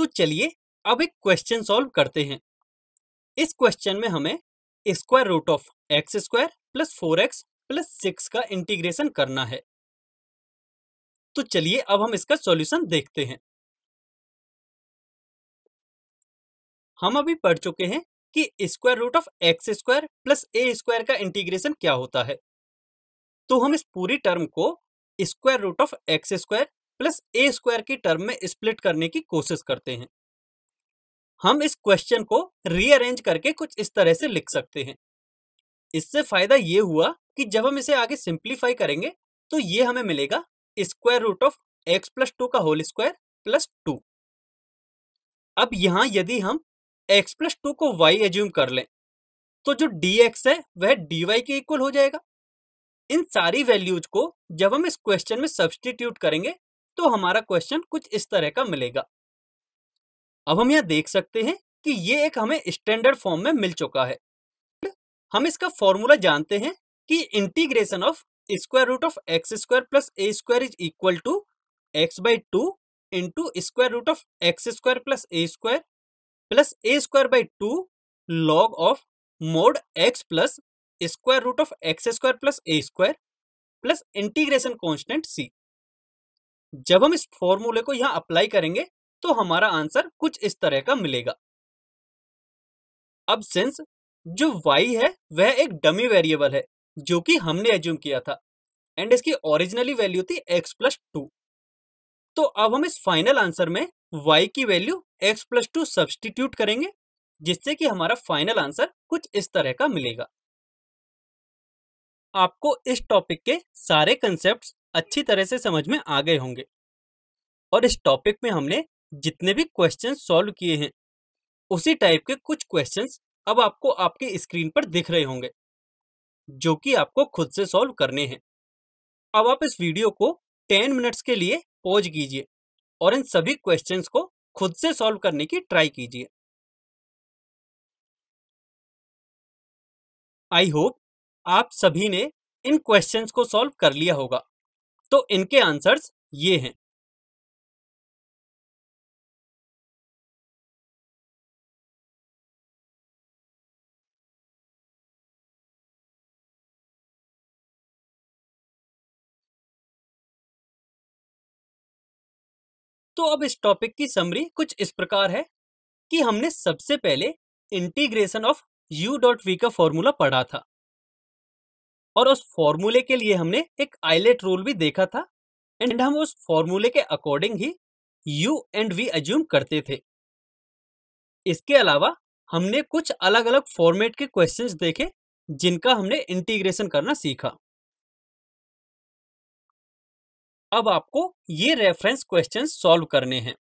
तो चलिए अब एक क्वेश्चन सॉल्व करते हैं इस क्वेश्चन में हमें square root of X square plus four X plus six का इंटीग्रेशन करना है तो चलिए अब हम इसका सॉल्यूशन देखते हैं हम अभी पढ़ चुके हैं कि square root of X square plus A square का इंटीग्रेशन क्या होता है तो हम इस पूरी टर्म को square root of X square plus A square की टर्म में स्प्लिट करने की कोशिश करते हैं हम इस क्वेश्चन को रीअरेंज करके कुछ इस तरह से लिख सकते हैं इससे फायदा ये हुआ कि जब हम इसे आगे सिंप्लीफाई करेंगे तो ये हमें मिलेगा square root of X plus two का होल स्क्वायर प्लस टू अब यहां यदि हम एक्स प्लस टू को वाई एज्यूम कर लें तो जो डी एक्स है वह डी वाई के इक्वल हो जाएगा इन सारी वैल्यूज को जब हम इस क्वेश्चन में सब्सटीट्यूट करेंगे तो हमारा क्वेश्चन कुछ इस तरह का मिलेगा अब हम यह देख सकते हैं कि ये एक हमें स्टैंडर्ड फॉर्म में मिल चुका है हम इसका फॉर्मूला जानते हैं कि integration of square root of X square plus A square is equal to X by two into square root of X square plus A square plus A square by two log of mod X plus square root of X square plus A square plus integration constant C जब हम इस फॉर्मूले को यहां apply करेंगे तो हमारा answer कुछ इस तरह का मिलेगा अब सिंस जो y है वह एक डमी वेरिएबल है जो कि हमने एज्यूम किया था एंड इसकी ओरिजिनली वैल्यू थी x प्लस टू तो अब हम इस फाइनल आंसर में y की value x plus two substitute करेंगे जिससे कि हमारा फाइनल आंसर कुछ इस तरह का मिलेगा आपको इस टॉपिक के सारे कंसेप्ट अच्छी तरह से समझ में आ गए होंगे और इस टॉपिक में हमने जितने भी क्वेश्चन सॉल्व किए हैं उसी टाइप के कुछ क्वेश्चन अब आपको आपके स्क्रीन पर दिख रहे होंगे जो कि आपको खुद से सॉल्व करने हैं अब आप इस वीडियो को टेन मिनट्स के लिए पॉज कीजिए और इन सभी क्वेश्चंस को खुद से सॉल्व करने की ट्राई कीजिए आई होप आप सभी ने इन क्वेश्चंस को सॉल्व कर लिया होगा तो इनके आंसर्स ये हैं तो अब इस टॉपिक की समरी कुछ इस प्रकार है कि हमने सबसे पहले integration of u dot v का फॉर्मूला पढ़ा था और उस फॉर्मूले के लिए हमने एक आईलेट रूल भी देखा था एंड हम उस फॉर्मूले के अकॉर्डिंग ही यू एंड वी अज्यूम करते थे इसके अलावा हमने कुछ अलग अलग फॉर्मेट के क्वेश्चंस देखे जिनका हमने इंटीग्रेशन करना सीखा अब आपको ये रेफरेंस क्वेश्चन सॉल्व करने हैं